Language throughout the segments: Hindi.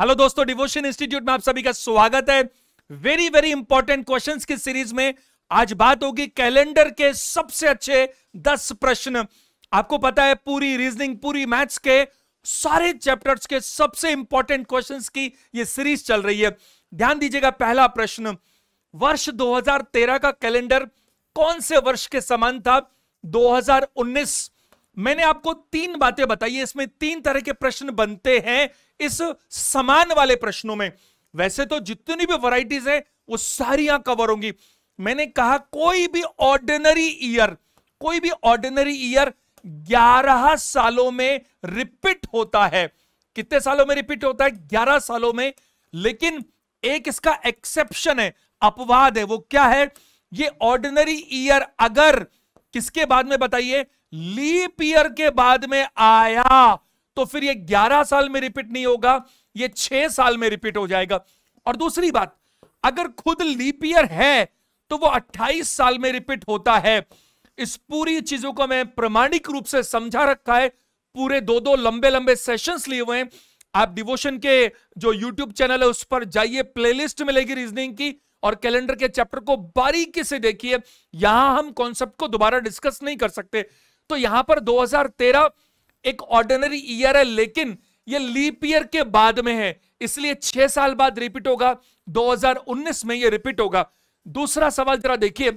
हेलो दोस्तों डिवोशन इंस्टीट्यूट में आप सभी का स्वागत है वेरी वेरी इंपॉर्टेंट क्वेश्चन की सीरीज में आज बात होगी कैलेंडर के सबसे अच्छे दस प्रश्न आपको पता है पूरी रीजनिंग पूरी मैथ्स के सारे चैप्टर्स के सबसे इंपॉर्टेंट क्वेश्चंस की ये सीरीज चल रही है ध्यान दीजिएगा पहला प्रश्न वर्ष 2013 का कैलेंडर कौन से वर्ष के समान था 2019 मैंने आपको तीन बातें बताई इसमें तीन तरह के प्रश्न बनते हैं इस समान वाले प्रश्नों में वैसे तो जितनी भी वैरायटीज है वो सारी यहां कवर होंगी मैंने कहा कोई भी ऑर्डिनरी ईयर कोई भी ऑर्डिनरी ईयर 11 सालों में रिपीट होता है कितने सालों में रिपीट होता है 11 सालों में लेकिन एक इसका एक्सेप्शन है अपवाद है वो क्या है ये ऑर्डिनरी ईयर अगर किसके बाद में बताइए लीप ईयर के बाद में आया तो फिर ये ग्यारह साल में रिपीट नहीं होगा ये छह साल में रिपीट हो जाएगा और दूसरी बात अगर खुद लीपियर है तो वो 28 साल में रिपीट होता है इस पूरी चीजों को मैं प्रमाणिक रूप से समझा रखा है पूरे दो दो लंबे लंबे सेशंस लिए हुए हैं आप डिवोशन के जो यूट्यूब चैनल है उस पर जाइए प्लेलिस्ट मिलेगी रीजनिंग की और कैलेंडर के चैप्टर को बारीकी से देखिए यहां हम कॉन्सेप्ट को दोबारा डिस्कस नहीं कर सकते तो यहां पर 2013 एक ऑर्डिनरी ईयर है लेकिन ये लीप ईयर के बाद में है इसलिए छह साल बाद रिपीट होगा 2019 में ये रिपीट होगा दूसरा सवाल जरा देखिए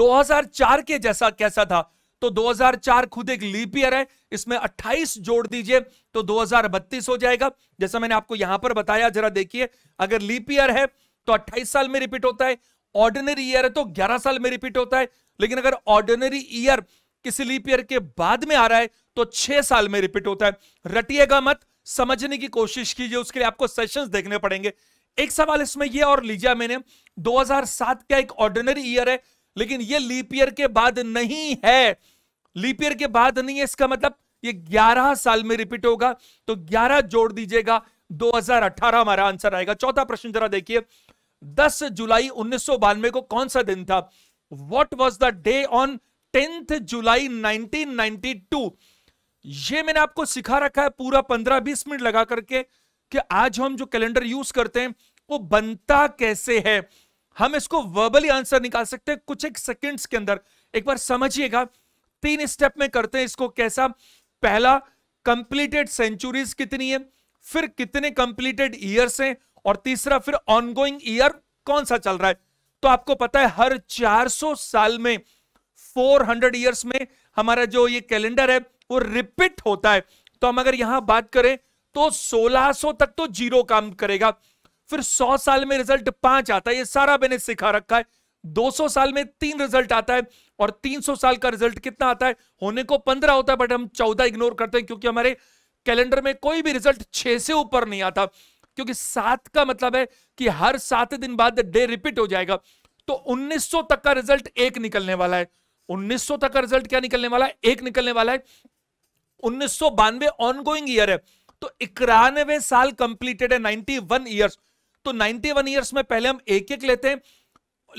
2004 के जैसा कैसा था तो 2004 खुद एक लीप ईयर है इसमें 28 जोड़ दीजिए तो दो हो जाएगा जैसा मैंने आपको यहां पर बताया जरा देखिए अगर लीप ईयर है तो 28 साल में रिपीट होता है ऑर्डिनरी ईयर है तो 11 साल में रिपीट होता है लेकिन अगर ऑर्डिनरी ईयर किसी लीप ईयर के बाद में आ रहा है तो छह साल में रिपीट होता है रटिएगा मत समझने की कोशिश कीजिए उसके लिए आपको सेशंस देखने पड़ेंगे एक सवाल इसमें यह और लीजिए मैंने 2007 का एक ऑर्डिनरी ईयर है लेकिन ये लीप ईयर के बाद नहीं है लीप ईयर के बाद नहीं है इसका मतलब ये 11 साल में रिपीट होगा तो 11 जोड़ दीजिएगा 2018 हमारा आंसर आएगा चौथा प्रश्न जरा देखिए 10 जुलाई उन्नीस को कौन सा दिन था what was the day on tenth July 1992 ये मैंने आपको सिखा रखा है पूरा पंद्रह बीस मिनट लगा करके कि आज हम जो कैलेंडर यूज करते हैं वो बनता कैसे है हम इसको वर्बली आंसर निकाल सकते हैं कुछ एक सेकंड्स के अंदर एक बार समझिएगा तीन स्टेप में करते हैं इसको कैसा पहला कंप्लीटेड सेंचुरीज कितनी है फिर कितने कंप्लीटेड ईयर्स हैं और तीसरा फिर ऑनगोइंग ईयर कौन सा चल रहा है तो आपको पता है हर 400 साल में 400 इयर्स में हमारा जो ये कैलेंडर है वो रिपीट होता है तो हम अगर यहां बात करें तो 1600 तक तो जीरो काम करेगा फिर 100 साल में रिजल्ट पांच आता है ये सारा मैंने सिखा रखा है 200 साल में तीन रिजल्ट आता है और 300 साल का रिजल्ट कितना आता है होने को 15 होता है बट हम 14 इग्नोर करते हैं क्योंकि हमारे कैलेंडर में कोई भी रिजल्ट 6 से ऊपर नहीं आता क्योंकि सात का मतलब है कि हर सात दिन बाद डे रिपीट हो जाएगा तो 1900 तक का रिजल्ट एक निकलने वाला है 1900 तक का रिजल्ट क्या निकलने वाला है एक निकलने वाला है 1992 ऑनगोइंग ईयर है तो इक्यानवे साल कंप्लीटेड है 91 वन ईयर्स तो 91 वन ईयर्स में पहले हम एक एक लेते हैं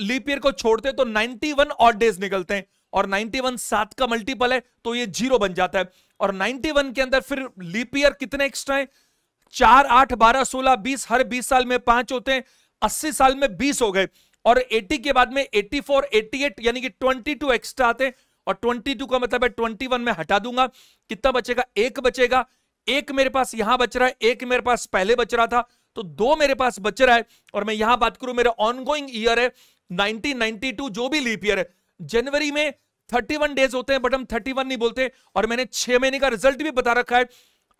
लीप ईयर को छोड़ते तो 91 वन और डेज निकलते हैं और 91 वन सात का मल्टीपल है तो ये जीरो बन जाता है और 91 के अंदर फिर लीप ईयर कितने एक्स्ट्रा है चार आठ बारह सोलह बीस हर बीस साल में पांच होते हैं अस्सी साल में बीस हो गए और एटी के बाद में एटी फोर एटी एट यानी कि ट्वेंटी टू एक्स्ट्रा आते हैं और 22 का मतलब है 21 में हटा दूंगा कितना बचेगा एक बचेगा एक मेरे पास यहां बच रहा है एक मेरे पास पहले बच रहा था तो दो मेरे पास बच रहा है और मैं यहां बात करूं मेरा ऑनगोइंग ईयर है 1992 जो भी लीप ईयर है जनवरी में 31 डेज होते हैं बट हम 31 नहीं बोलते और मैंने छह महीने का रिजल्ट भी बता रखा है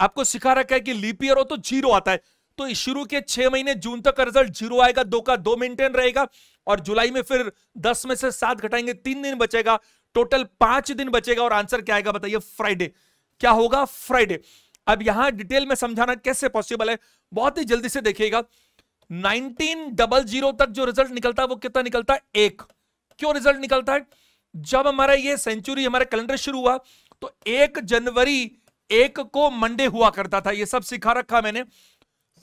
आपको सिखा रखा है कि लीप ईयर हो तो जीरो आता है तो शुरू के छह महीने जून तक का रिजल्ट जीरो आएगा दो का दो मेंटेन रहेगा और जुलाई में फिर दस में से सात घटाएंगे तीन दिन बचेगा टोटल पांच दिन बचेगा और आंसर क्या आएगा बताइए फ्राइडे क्या होगा फ्राइडे अब यहां डिटेल में समझाना कैसे पॉसिबल है बहुत ही जल्दी से देखिएगा जीरो तक जो रिजल्ट निकलता है वो कितना निकलता है एक क्यों रिजल्ट निकलता है जब हमारा ये सेंचुरी हमारा कैलेंडर शुरू हुआ तो एक जनवरी एक को मंडे हुआ करता था ये सब सिखा रखा मैंने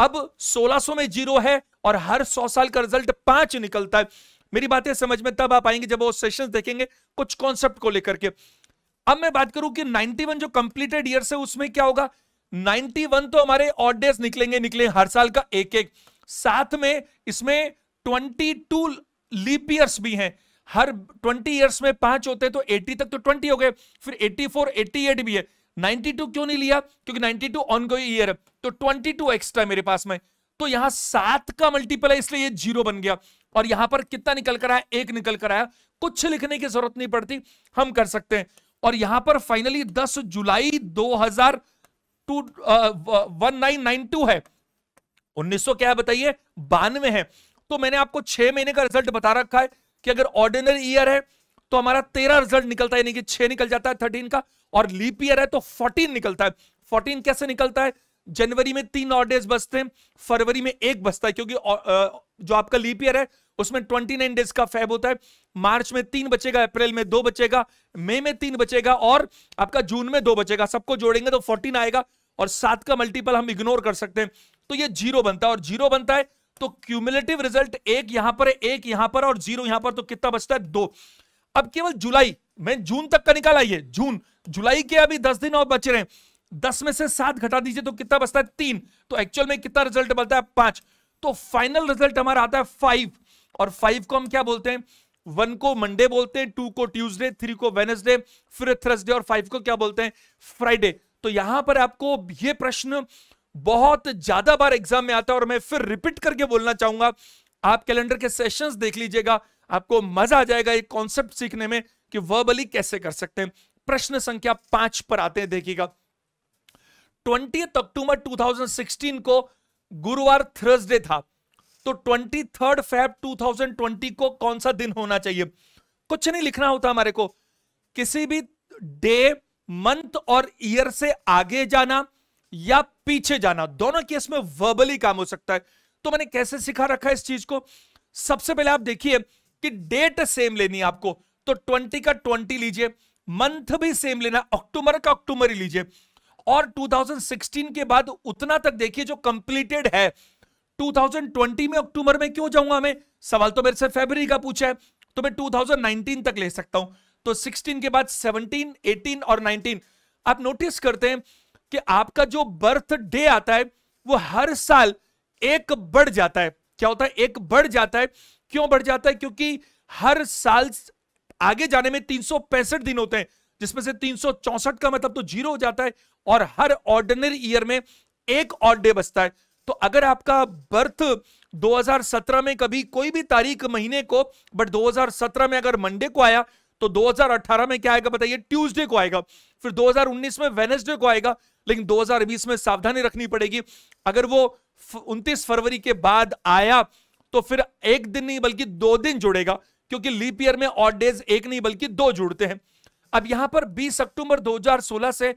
अब 1600 में जीरो है और हर 100 साल का रिजल्ट पांच निकलता है मेरी बातें समझ में तब आप आएंगे जब वो सेशंस देखेंगे कुछ कॉन्सेप्ट को लेकर के अब मैं बात करूं कि 91 जो कंप्लीटेड ईयर है उसमें क्या होगा 91 तो हमारे ऑड डेज निकलेंगे निकले हर साल का एक एक साथ में इसमें 22 लीप ईयर्स भी हैं हर 20 ईयर्स में पांच होते हैं तो 80 तक तो 20 हो गए फिर 84 88 भी है 92 क्यों नहीं लिया क्योंकि 92 टू ऑन गोई ईयर है तो 22 एक्स्ट्रा मेरे पास में तो यहां सात का मल्टीपल है इसलिए ये जीरो बन गया और यहां पर कितना निकल कर आया एक निकल कर आया कुछ लिखने की जरूरत नहीं पड़ती हम कर सकते हैं और यहां पर finally 10 July 2000 two one nine nine two है 1900 क्या बताइए बानवे है तो मैंने आपको छह महीने का रिजल्ट बता रखा है कि अगर ऑर्डिनरी ईयर है तो हमारा तेरह रिजल्ट निकलता है यानी कि छह निकल जाता है थर्टीन का और लीप ईयर है तो फोर्टीन निकलता है फोर्टीन कैसे निकलता है जनवरी में तीन और डेज बचते हैं फरवरी में एक बचता है क्योंकि जो आपका लीप ईयर है उसमें नाइन डेज का फैब होता है मार्च में तीन बचेगा अप्रैल में दो बचेगा मई में तीन बचेगा और आपका जून में दो बचेगा सबको जोड़ेंगे तो फोर्टीन आएगा और सात का मल्टीपल हम इग्नोर कर सकते हैं तो ये जीरो बनता है और जीरो बनता है तो क्यूमुलेटिव रिजल्ट एक यहां पर एक यहां पर और जीरो यहां पर तो कितना बचता है दो अब केवल जुलाई मैं जून तक का निकाला ये जून जुलाई के अभी दस दिन और बचे रहे हैं दस में से सात घटा दीजिए तो कितना बचता है तीन तो एक्चुअल में कितना रिजल्ट बनता है पांच तो फाइनल रिजल्ट हमारा आता है फाइव और फाइव को हम क्या बोलते हैं वन को मंडे बोलते हैं टू को ट्यूसडे थ्री को वेनेसडे फिर थर्सडे और फाइव को क्या बोलते हैं फ्राइडे तो यहां पर आपको यह प्रश्न बहुत ज्यादा बार एग्जाम में आता है और मैं फिर रिपीट करके बोलना चाहूंगा आप कैलेंडर के सेशंस देख लीजिएगा आपको मजा आ जाएगा एक कॉन्सेप्ट सीखने में कि वर्बली कैसे कर सकते हैं प्रश्न संख्या पांच पर आते हैं देखिएगा ट्वेंटी अक्टूबर 2016 को गुरुवार थर्सडे था तो ट्वेंटी थर्ड फेब को कौन सा दिन होना चाहिए कुछ नहीं लिखना होता हमारे को किसी भी डे मंथ और ईयर से आगे जाना या पीछे जाना दोनों केस में वर्बली काम हो सकता है तो मैंने कैसे सिखा रखा है इस चीज को सबसे पहले आप देखिए कि डेट सेम लेनी आपको तो 20 का 20 लीजिए मंथ भी सेम लेना अक्टूबर का अक्टूबर ही लीजिए और 2016 के बाद उतना तक देखिए जो कंप्लीटेड है 2020 में अक्टूबर में क्यों जाऊंगा मैं सवाल तो मेरे से फेबररी का पूछा है तो मैं 2019 तक ले सकता हूं तो 16 के बाद 17, 18 और 19 आप नोटिस करते हैं कि आपका जो बर्थ डे आता है वो हर साल एक बढ़ जाता है क्या होता है एक बढ़ जाता है क्यों बढ़ जाता है क्योंकि हर साल आगे जाने में तीन दिन होते हैं जिसमें से तीन का मतलब तो जीरो हो जाता है और हर ऑर्डिनरी ईयर में एक और डे बचता है तो अगर आपका बर्थ 2017 में कभी कोई भी तारीख महीने को बट 2017 में अगर मंडे को आया तो 2018 में क्या आएगा बताइए ट्यूसडे को आएगा फिर 2019 में वेनेसडे को आएगा लेकिन 2020 में सावधानी रखनी पड़ेगी अगर वो 29 फरवरी के बाद आया तो फिर एक दिन नहीं बल्कि दो दिन जुड़ेगा क्योंकि लीप ईयर में ऑड डेज एक नहीं बल्कि दो जुड़ते हैं अब यहां पर 20 अक्टूबर 2016 से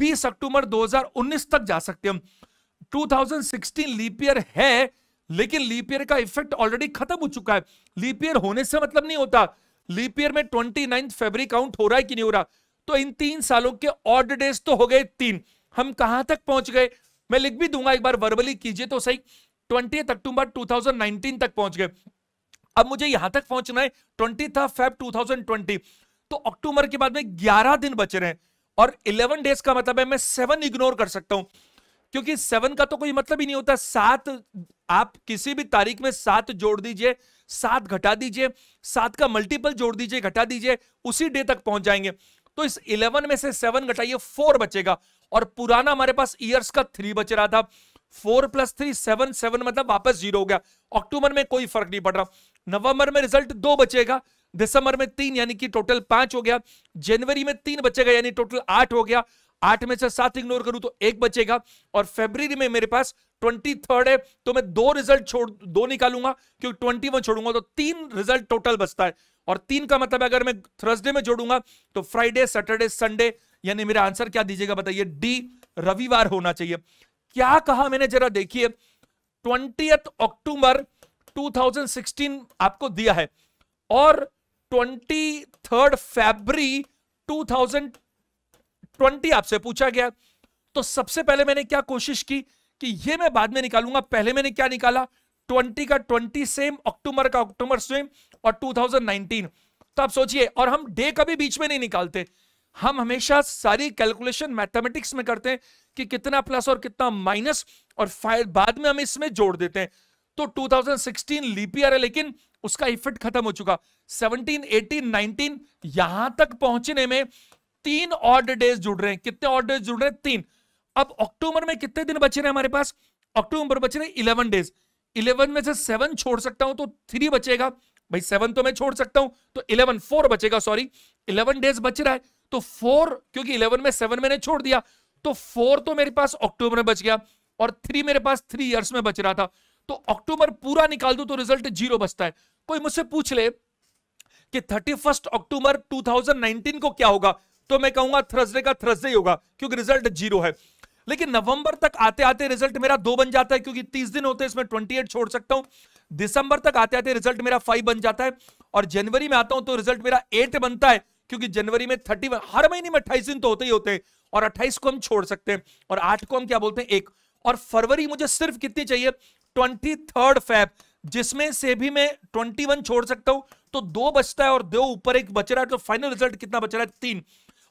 20 अक्टूबर 2019 तक जा सकते हम 2016 लीप ईयर है लेकिन लीप ईयर का इफेक्ट ऑलरेडी खत्म हो चुका है लीप ईयर होने से मतलब नहीं होता लीप ईयर में ट्वेंटी नाइन्थ काउंट हो रहा है कि नहीं हो रहा तो इन तीन सालों के ऑर्ड डेज तो हो गए तीन हम कहां तक पहुंच गए मैं लिख भी दूंगा एक बार वर्बली कीजिए तो सही ट्वेंटी अक्टूबर 2019 तक पहुंच गए अब मुझे यहां तक पहुंचना है ट्वेंटी था फेब 2020 तो अक्टूबर के बाद में ग्यारह दिन बच रहे हैं और इलेवन डेज का मतलब है मैं सेवन इग्नोर कर सकता हूं क्योंकि सेवन का तो कोई मतलब ही नहीं होता सात आप किसी भी तारीख में सात जोड़ दीजिए सात घटा दीजिए सात का मल्टीपल जोड़ दीजिए घटा दीजिए उसी डे तक पहुंच जाएंगे तो इस इलेवन में से सेवन घटाइए फोर बचेगा और पुराना हमारे पास इयर्स का थ्री बच रहा था four plus three seven seven मतलब वापस जीरो हो गया अक्टूबर में कोई फर्क नहीं पड़ रहा नवंबर में रिजल्ट दो बचेगा दिसंबर में तीन यानी कि टोटल पांच हो गया जनवरी में तीन बचेगा यानी टोटल आठ हो गया आठ में से सात इग्नोर करूं तो एक बचेगा और फेब्रवरी में मेरे पास ट्वेंटी थर्ड है तो मैं दो रिजल्ट छोड़ दो निकालूंगा क्योंकि ट्वेंटी वन छोड़ूंगा तो तीन रिजल्ट टोटल बचता है और तीन का मतलब अगर मैं थर्सडे में जोड़ूंगा तो फ्राइडे सैटरडे संडे यानी मेरा आंसर क्या दीजिएगा बताइए डी रविवार होना चाहिए क्या कहा मैंने जरा देखिए ट्वेंटी अक्टूबर टू आपको दिया है और twenty third February two thousand twenty आपसे पूछा गया तो सबसे पहले मैंने क्या कोशिश की कि ये मैं बाद में निकालूंगा पहले मैंने क्या निकाला ट्वेंटी का ट्वेंटी सेम अक्टूबर का अक्टूबर सेम और टू थाउजेंड नाइनटीन तो आप सोचिए और हम डे कभी बीच में नहीं निकालते हम हमेशा सारी कैलकुलेशन मैथमेटिक्स में करते हैं कि कितना प्लस और कितना माइनस और बाद में हम इसमें जोड़ देते हैं तो 2016 लीप ईयर है लेकिन उसका इफेक्ट खत्म हो चुका 17, 18, 19 यहां तक पहुंचने में तीन ऑर्ड डेज जुड़ रहे हैं कितने ऑर्ड डेज जुड़ रहे हैं तीन अब अक्टूबर में कितने दिन बचे रहे हमारे पास अक्टूबर बचे रहे इलेवन डेज इलेवन में से सेवन छोड़ सकता हूं तो थ्री बचेगा भाई सेवन तो मैं छोड़ सकता हूं तो इलेवन फोर बचेगा सॉरी इलेवन डेज बच रहा है तो फोर क्योंकि इलेवन में सेवन मैंने छोड़ दिया तो फोर तो मेरे पास अक्टूबर में बच गया और थ्री मेरे पास थ्री इयर्स में बच रहा था तो अक्टूबर पूरा निकाल दो तो रिजल्ट जीरो बचता है कोई मुझसे पूछ ले कि थर्टी फर्स्ट अक्टूबर 2019 को क्या होगा तो मैं कहूंगा थर्सडे का थर्सडे होगा क्योंकि रिजल्ट जीरो है लेकिन नवंबर तक आते आते रिजल्ट मेरा दो बन जाता है क्योंकि तीस दिन होते हैं इसमें ट्वेंटी एट छोड़ सकता हूं दिसंबर तक आते आते रिजल्ट मेरा फाइव बन जाता है और जनवरी में आता हूं तो रिजल्ट मेरा एट बनता है क्योंकि जनवरी में थर्टी हर महीने में अट्ठाईस दिन तो होते ही होते हैं और अट्ठाईस को हम छोड़ सकते हैं और आठ को हम क्या बोलते हैं एक और फरवरी मुझे सिर्फ कितनी चाहिए ट्वेंटी थर्ड फैब जिसमें से भी मैं ट्वेंटी वन छोड़ सकता हूं तो दो बचता है और दो ऊपर एक बच रहा है तो फाइनल रिजल्ट कितना बच रहा है तीन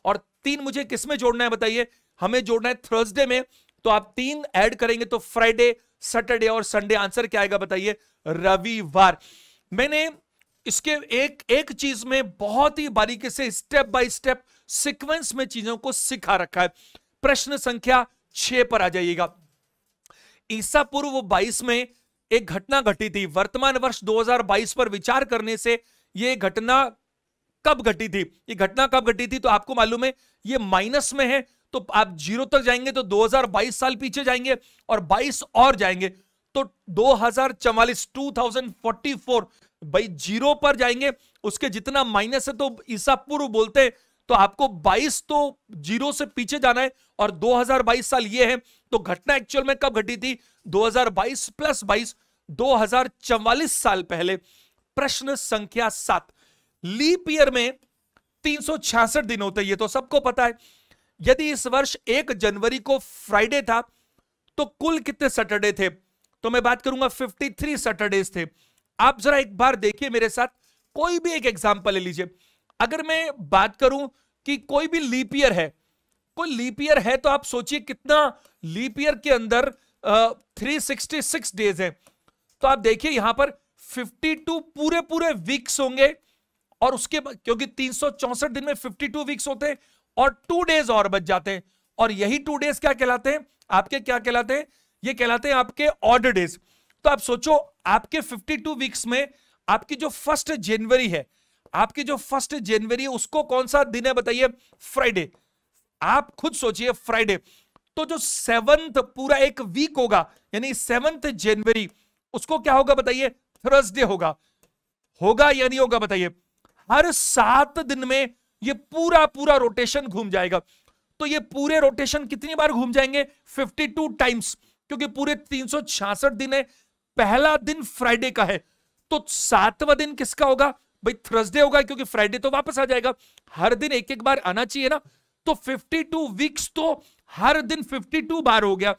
और तीन मुझे किसमें जोड़ना है बताइए हमें जोड़ना है थर्सडे में तो आप तीन ऐड करेंगे तो फ्राइडे सैटरडे और संडे आंसर क्या आएगा बताइए रविवार मैंने इसके एक एक चीज में बहुत ही बारीकी से स्टेप बाय स्टेप सीक्वेंस में चीजों को सिखा रखा है प्रश्न संख्या छह पर आ जाइएगा ईसा पूर्व 22 में एक घटना घटी थी वर्तमान वर्ष 2022 पर विचार करने से यह घटना कब घटी थी ये घटना कब घटी थी तो आपको मालूम है ये माइनस में है तो आप जीरो तक जाएंगे तो 2022 साल पीछे जाएंगे और 22 और जाएंगे तो दो हजार चवालीस भाई जीरो पर जाएंगे उसके जितना माइनस है तो ईसा पूर्व बोलते हैं तो आपको 22 तो जीरो से पीछे जाना है और 2022 साल ये है तो घटना एक्चुअल में कब घटी थी 2022 प्लस 22 2044 साल पहले प्रश्न संख्या सात लीप ईयर में तीन दिन होते ये तो सबको पता है यदि इस वर्ष एक जनवरी को फ्राइडे था तो कुल कितने सैटरडे थे तो मैं बात करूंगा 53 सैटरडेज थे आप जरा एक बार देखिए मेरे साथ कोई भी एक एग्जाम्पल ले लीजिए अगर मैं बात करूं कि कोई भी लीपियर है कोई लीपियर है तो आप सोचिए कितना लीपियर के अंदर थ्री सिक्सटी सिक्स डेज है तो आप देखिए यहां पर फिफ्टी टू पूरे पूरे वीक्स होंगे और उसके क्योंकि तीन दिन में फिफ्टी टू वीक्स होते हैं और टू डेज और बच जाते हैं और यही टू डेज क्या कहलाते हैं आपके क्या कहलाते हैं ये कहलाते हैं आपके ऑर्डर डेज तो आप सोचो आपके 52 वीक्स में आपकी जो फर्स्ट जनवरी है आपकी जो फर्स्ट जनवरी है उसको कौन सा दिन है बताइए फ्राइडे आप खुद सोचिए फ्राइडे तो जो सेवंथ पूरा एक वीक होगा यानी सेवंथ जनवरी उसको क्या होगा बताइए थर्सडे होगा होगा या नहीं होगा बताइए हर सात दिन में ये पूरा पूरा रोटेशन घूम जाएगा तो ये पूरे रोटेशन कितनी बार घूम जाएंगे 52 टाइम्स क्योंकि पूरे तीन दिन है पहला दिन फ्राइडे का है तो सातवां दिन किसका होगा भाई थर्सडे होगा क्योंकि फ्राइडे तो वापस आ जाएगा हर दिन एक एक बार आना चाहिए ना तो 52 वीक्स तो हर दिन 52 बार हो गया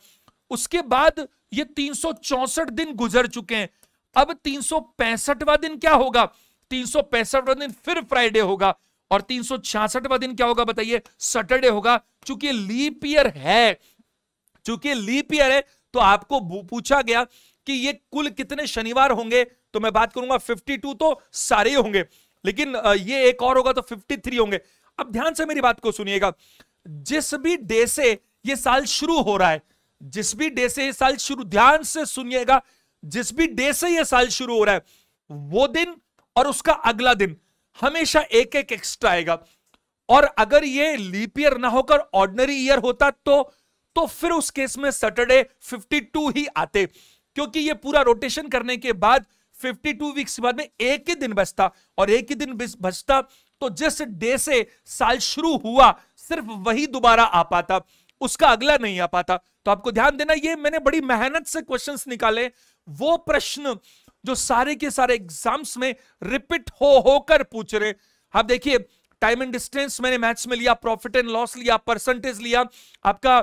उसके बाद ये 364 दिन गुजर चुके हैं अब तीन दिन क्या होगा तीन दिन फिर फ्राइडे होगा और 366वां दिन क्या होगा बताइए सैटरडे होगा चूंकि लीप ईयर है चूंकि लीप ईयर है तो आपको पूछा गया कि ये कुल कितने शनिवार होंगे तो मैं बात करूंगा 52 तो सारे ही होंगे लेकिन ये एक और होगा तो 53 होंगे अब ध्यान से मेरी बात को सुनिएगा जिस भी डे से ये साल शुरू हो रहा है जिस भी डे से ये साल शुरू ध्यान से सुनिएगा जिस भी डे से ये साल शुरू हो रहा है वो दिन और उसका अगला दिन हमेशा एक एक एक्स्ट्रा आएगा और अगर ये लीप ईयर ना होकर ऑर्डनरी ईयर होता तो तो फिर उस केस में सैटरडे 52 ही आते क्योंकि ये पूरा रोटेशन करने के बाद 52 वीक्स के बाद में एक ही दिन बचता और एक ही दिन बचता तो जिस डे से साल शुरू हुआ सिर्फ वही दोबारा आ पाता उसका अगला नहीं आ पाता तो आपको ध्यान देना ये मैंने बड़ी मेहनत से क्वेश्चंस निकाले वो प्रश्न जो सारे के सारे एग्जाम्स में रिपीट हो होकर पूछ रहे आप देखिए टाइम एंड डिस्टेंस मैंने मैथ्स में लिया प्रॉफिट एंड लॉस लिया परसेंटेज लिया आपका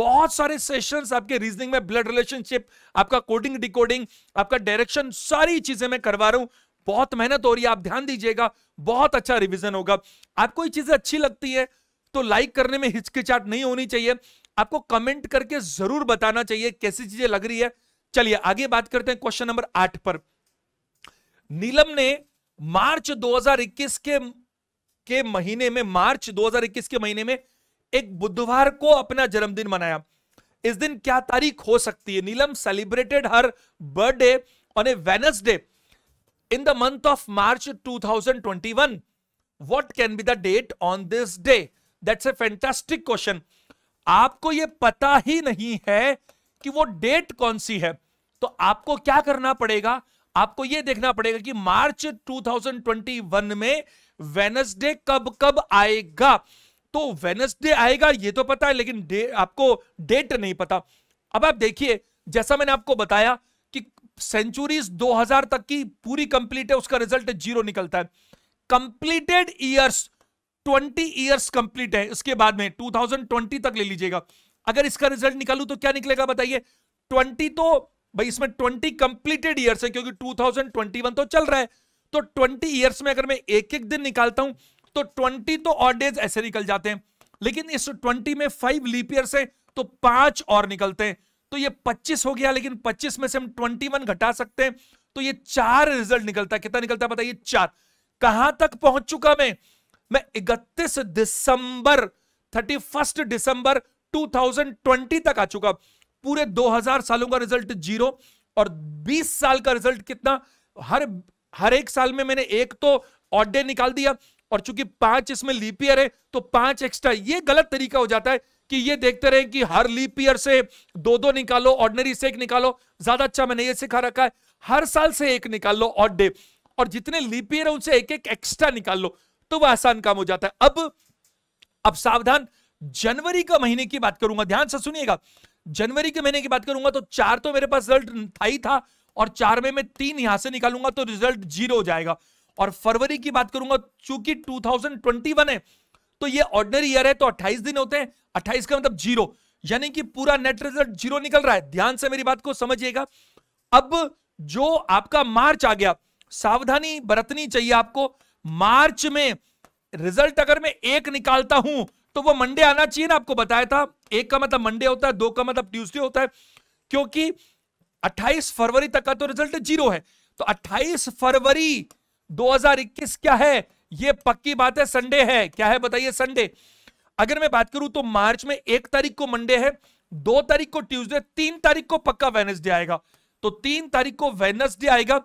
बहुत सारे सेशंस आपके रीजनिंग में ब्लड रिलेशनशिप आपका कोडिंग डिकोडिंग आपका डायरेक्शन सारी चीजें मैं करवा रहा हूं बहुत मेहनत हो रही है आप ध्यान दीजिएगा बहुत अच्छा रिविजन होगा आपको ये चीजें अच्छी लगती है तो लाइक करने में हिचकिचाट नहीं होनी चाहिए आपको कमेंट करके जरूर बताना चाहिए कैसी चीजें लग रही है चलिए आगे बात करते हैं क्वेश्चन नंबर आठ पर नीलम ने मार्च 2021 के के महीने में मार्च 2021 के महीने में एक बुधवार को अपना जन्मदिन मनाया इस दिन क्या तारीख हो सकती है Neelam celebrated her birthday on a Wednesday in the month of March 2021 what can be the date on this day that's a fantastic question आपको यह पता ही नहीं है कि वो डेट कौन सी है तो आपको क्या करना पड़ेगा आपको यह देखना पड़ेगा कि मार्च 2021 में वेनसडे कब कब आएगा तो वेनसडे आएगा ये तो पता है लेकिन डे आपको डेट नहीं पता अब आप देखिए जैसा मैंने आपको बताया कि सेंचुरीज 2000 तक की पूरी कंप्लीट है उसका रिजल्ट जीरो निकलता है कंप्लीटेड ईयर्स 20 ईयर्स कंप्लीट है इसके बाद में 2020 तक ले लीजिएगा अगर इसका रिजल्ट निकालू तो क्या निकलेगा बताइए 20 तो भाई इसमें 20 कंप्लीटेड ईयर्स है क्योंकि 2021 तो चल रहा है तो ट्वेंटी ईयर्स में अगर मैं एक एक दिन निकालता हूं तो ट्वेंटी तो और डेज ऐसे निकल जाते हैं लेकिन इस ट्वेंटी में फाइव लीप ईयर्स है तो पांच और निकलते हैं तो ये पच्चीस हो गया लेकिन पच्चीस में से हम ट्वेंटी वन घटा सकते हैं तो ये चार रिजल्ट निकलता है कितना निकलता है बताइए चार कहां तक पहुंच चुका मैं मैं इकतीस दिसंबर थर्टी फर्स्ट दिसंबर 2020 तक आ चुका पूरे 2000 सालों का रिजल्ट जीरो और 20 साल का रिजल्ट कितना हर हर एक साल में मैंने एक तो ऑड डे निकाल दिया और चूंकि पांच इसमें लीप ईयर है तो पांच एक्स्ट्रा ये गलत तरीका हो जाता है कि ये देखते रहे कि हर लीप ईयर से दो दो निकालो ऑर्डनरी से एक निकालो ज्यादा अच्छा मैंने ये सिखा रखा है हर साल से एक निकाल लो ऑड डे और जितने लीप ईयर है उनसे एक एक एक्स्ट्रा निकाल लो तो वह आसान काम हो जाता है अब अब सावधान जनवरी का महीने की बात करूंगा ध्यान से सुनिएगा जनवरी के महीने की बात करूंगा तो चार तो मेरे पास रिजल्ट था ही था और चारवे में तीन यहां से निकालूंगा तो रिजल्ट जीरो हो जाएगा और फरवरी की बात करूंगा चूंकि 2021 है तो ये ऑर्डनरी ईयर है तो 28 दिन होते हैं 28 का मतलब जीरो यानी कि पूरा नेट रिजल्ट जीरो निकल रहा है ध्यान से मेरी बात को समझिएगा अब जो आपका मार्च आ गया सावधानी बरतनी चाहिए आपको मार्च में रिजल्ट अगर मैं एक निकालता हूं तो वो मंडे आना चाहिए ना आपको बताया था एक का मतलब मंडे होता है दो का मतलब ट्यूसडे होता है क्योंकि 28 फरवरी तक का तो रिजल्ट जीरो है तो 28 फरवरी 2021 क्या है ये पक्की बात है संडे है क्या है बताइए संडे अगर मैं बात करूं तो मार्च में एक तारीख को मंडे है दो तारीख को ट्यूसडे तीन तारीख को पक्का वेनसडे आएगा तो तीन तारीख को वेनसडे आएगा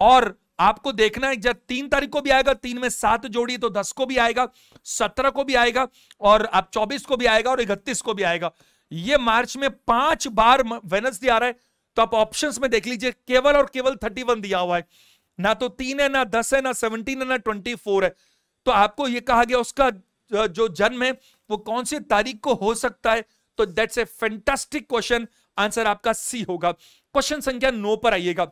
और आपको देखना है जब तीन तारीख को भी आएगा तीन में सात जोड़ी तो दस को भी आएगा सत्रह को भी आएगा और आप चौबीस को भी आएगा और इकतीस को भी आएगा ये मार्च में पांच बार वेनसडे आ रहा है तो आप ऑप्शंस में देख लीजिए केवल और केवल 31 दिया हुआ है ना तो तीन है ना दस है ना सेवनटीन है ना ट्वेंटी फोर है तो आपको यह कहा गया उसका जो जन्म है वो कौन सी तारीख को हो सकता है तो that's a fantastic question answer आपका सी होगा क्वेश्चन संख्या नो पर आइएगा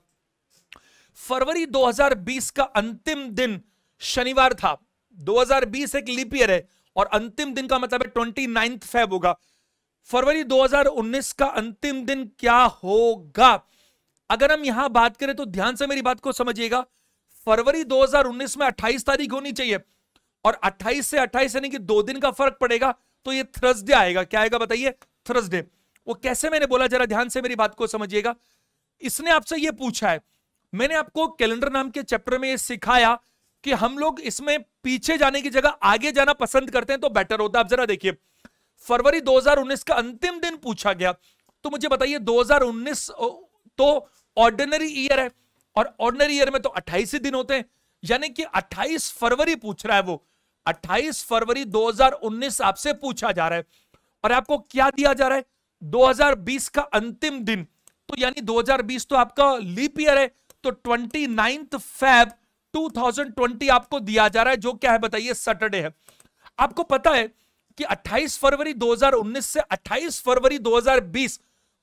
फरवरी 2020 का अंतिम दिन शनिवार था 2020 एक लीप ईयर है और अंतिम दिन का मतलब है ट्वेंटी फेब होगा फरवरी 2019 का अंतिम दिन क्या होगा अगर हम यहां बात करें तो ध्यान से मेरी बात को समझिएगा फरवरी 2019 में 28 तारीख होनी चाहिए और 28 से 28 यानी कि दो दिन का फर्क पड़ेगा तो ये थर्सडे आएगा क्या आएगा बताइए थर्सडे वो कैसे मैंने बोला जरा ध्यान से मेरी बात को समझिएगा इसने आपसे ये पूछा है मैंने आपको कैलेंडर नाम के चैप्टर में ये सिखाया कि हम लोग इसमें पीछे जाने की जगह आगे जाना पसंद करते हैं तो बेटर होता है आप जरा देखिए फरवरी 2019 का अंतिम दिन पूछा गया तो मुझे बताइए 2019 तो ऑर्डिनरी ईयर है और ऑर्डिनरी ईयर में तो 28 ही दिन होते हैं यानी कि 28 फरवरी पूछ रहा है वो 28 फरवरी 2019 आपसे पूछा जा रहा है और आपको क्या दिया जा रहा है 2020 का अंतिम दिन तो यानी 2020 तो आपका लीप ईयर है तो ट्वेंटी फैब 2020 आपको दिया जा रहा है जो क्या है बताइए सैटरडे है आपको पता है कि 28 फरवरी 2019 से 28 फरवरी 2020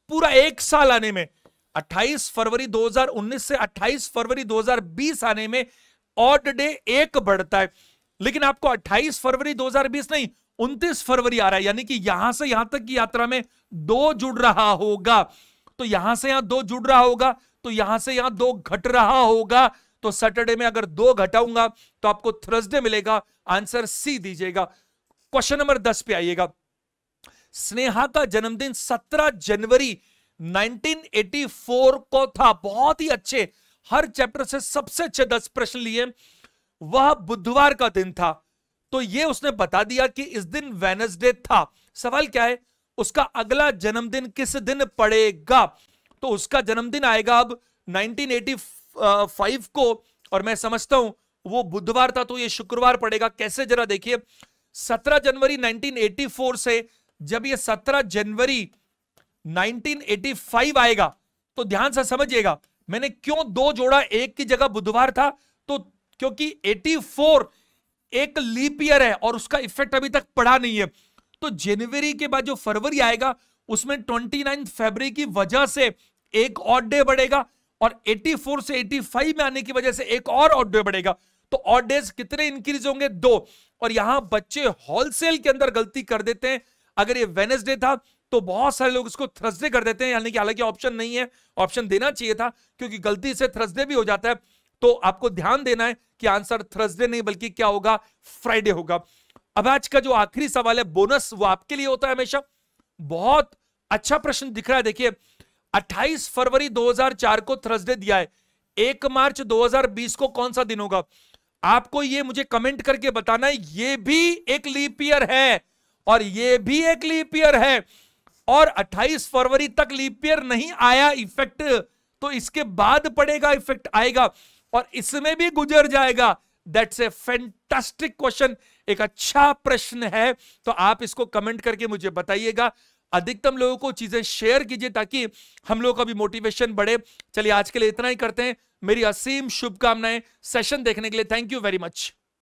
पूरा एक साल आने में 28 फरवरी 2019 से 28 फरवरी 2020 आने में ऑड डे एक बढ़ता है लेकिन आपको 28 फरवरी 2020 नहीं 29 फरवरी आ रहा है यानी कि यहां से यहां तक की यात्रा में दो जुड़ रहा होगा तो यहां से यहां दो जुड़ रहा होगा तो यहां से यहां दो घट रहा होगा तो सैटरडे में अगर दो घटाऊंगा तो आपको थर्सडे मिलेगा आंसर सी दीजिएगा क्वेश्चन नंबर दस पे आइएगा स्नेहा का जन्मदिन सत्रह जनवरी 1984 को था बहुत ही अच्छे हर चैप्टर से सबसे अच्छे दस प्रश्न लिए वह बुधवार का दिन था तो यह उसने बता दिया कि इस दिन वेनसडे था सवाल क्या है उसका अगला जन्मदिन किस दिन पड़ेगा तो उसका जन्मदिन आएगा अब 1985 को और मैं समझता हूं वो बुधवार था तो ये शुक्रवार पड़ेगा कैसे जरा देखिए 17 जनवरी 1984 से जब ये 17 जनवरी 1985 आएगा तो ध्यान से समझिएगा मैंने क्यों दो जोड़ा एक की जगह बुधवार था तो क्योंकि 84 एक लीप ईयर है और उसका इफेक्ट अभी तक पड़ा नहीं है तो जनवरी के बाद जो फरवरी आएगा उसमें ट्वेंटी फरवरी की वजह से एक और डे बढ़ेगा और 84 से 85 में आने की वजह से एक और डे बढ़ेगा तो ऑर्डर्स कितने इंक्रीज होंगे दो और यहां बच्चे होलसेल के अंदर गलती कर देते हैं अगर ये वेनेसडे था तो बहुत सारे लोग इसको थर्सडे कर देते हैं यानी कि हालांकि ऑप्शन नहीं है ऑप्शन देना चाहिए था क्योंकि गलती से थर्सडे भी हो जाता है तो आपको ध्यान देना है कि आंसर थर्सडे नहीं बल्कि क्या होगा फ्राइडे होगा अब आज का जो आखिरी सवाल है बोनस वो आपके लिए होता है हमेशा बहुत अच्छा प्रश्न दिख रहा है देखिए 28 फरवरी 2004 को थर्सडे दिया है 1 मार्च 2020 को कौन सा दिन होगा आपको ये मुझे कमेंट करके बताना है ये भी एक लीप ईयर है और ये भी एक लीप ईयर है और 28 फरवरी तक लीप ईयर नहीं आया इफेक्ट तो इसके बाद पड़ेगा इफेक्ट आएगा और इसमें भी गुजर जाएगा दैट्स ए फैंटास्टिक क्वेश्चन एक अच्छा प्रश्न है तो आप इसको कमेंट करके मुझे बताइएगा अधिकतम लोगों को चीजें शेयर कीजिए ताकि हम लोग का भी मोटिवेशन बढ़े चलिए आज के लिए इतना ही करते हैं मेरी असीम शुभकामनाएं सेशन देखने के लिए थैंक यू वेरी मच